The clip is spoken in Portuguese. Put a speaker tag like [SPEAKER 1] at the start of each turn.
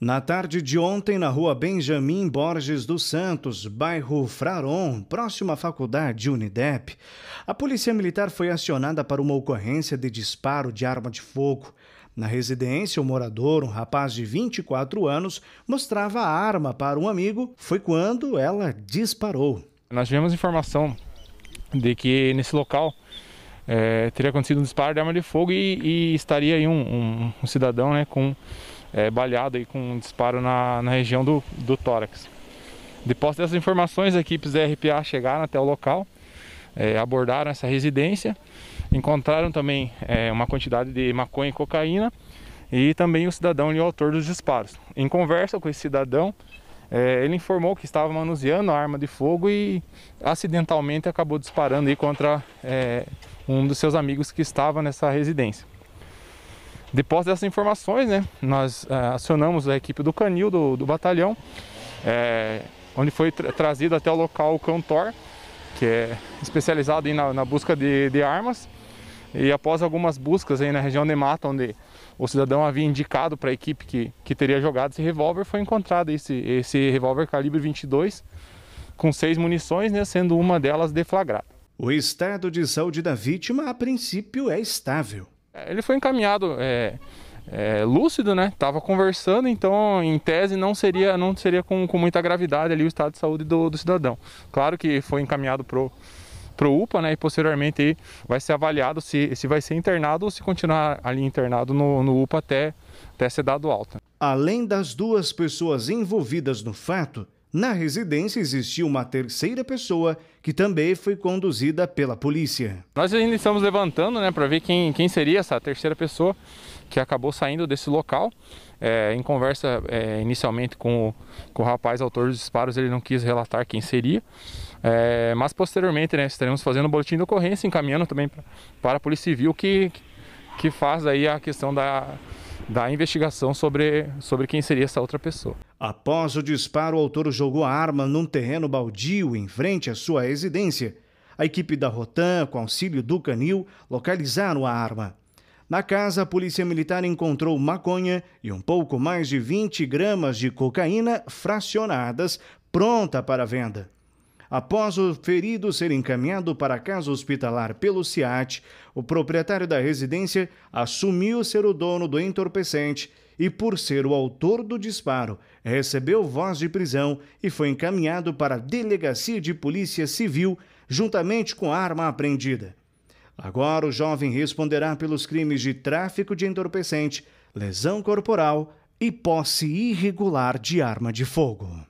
[SPEAKER 1] Na tarde de ontem, na rua Benjamin Borges dos Santos, bairro Fraron, próximo à faculdade Unidep, a polícia militar foi acionada para uma ocorrência de disparo de arma de fogo. Na residência, o morador, um rapaz de 24 anos, mostrava a arma para um amigo. Foi quando ela disparou.
[SPEAKER 2] Nós tivemos informação de que nesse local é, teria acontecido um disparo de arma de fogo e, e estaria aí um, um, um cidadão né, com é, baleado aí com um disparo na, na região do, do tórax. Depois dessas informações, as equipes da RPA chegaram até o local, é, abordaram essa residência, encontraram também é, uma quantidade de maconha e cocaína e também o cidadão e o autor dos disparos. Em conversa com esse cidadão, é, ele informou que estava manuseando a arma de fogo e acidentalmente acabou disparando aí contra é, um dos seus amigos que estava nessa residência. Depois dessas informações, né, nós eh, acionamos a equipe do canil do, do batalhão, é, onde foi tra trazido até o local o cantor, que é especializado na, na, busca de, de, armas. E após algumas buscas aí na região de mata, onde o cidadão havia indicado para a equipe que, que teria jogado esse revólver, foi encontrado esse, esse revólver calibre 22 com seis munições, né, sendo uma delas deflagrada. O estado de saúde da vítima, a princípio, é estável. É, ele foi encaminhado é, é, lúcido, né? Tava conversando, então em tese não seria, não seria com, com muita gravidade ali o estado de saúde do, do cidadão. Claro que foi encaminhado pro pro UPA, né? E posteriormente aí vai ser avaliado se, se vai ser
[SPEAKER 1] internado ou se continuar ali internado no, no UPA até, até ser dado alta. Além das duas pessoas envolvidas no fato, na residência existia uma terceira pessoa que também foi conduzida pela polícia.
[SPEAKER 2] Nós ainda estamos levantando né, para ver quem, quem seria essa terceira pessoa que acabou saindo desse local. É, em conversa é, inicialmente com o, com o rapaz autor dos disparos, ele não quis relatar quem seria. É, mas posteriormente né, estaremos fazendo o boletim de ocorrência, encaminhando também pra, para a Polícia Civil que, que faz aí a questão da, da investigação sobre, sobre quem seria
[SPEAKER 1] essa outra pessoa. Após o disparo, o autor jogou a arma num terreno baldio em frente à sua residência. A equipe da Rotan, com auxílio do Canil, localizaram a arma. Na casa, a polícia militar encontrou maconha e um pouco mais de 20 gramas de cocaína fracionadas, pronta para venda. Após o ferido ser encaminhado para a casa hospitalar pelo CIAT, o proprietário da residência assumiu ser o dono do entorpecente e, por ser o autor do disparo, recebeu voz de prisão e foi encaminhado para a Delegacia de Polícia Civil, juntamente com a arma apreendida. Agora o jovem responderá pelos crimes de tráfico de entorpecente, lesão corporal e posse irregular de arma de fogo.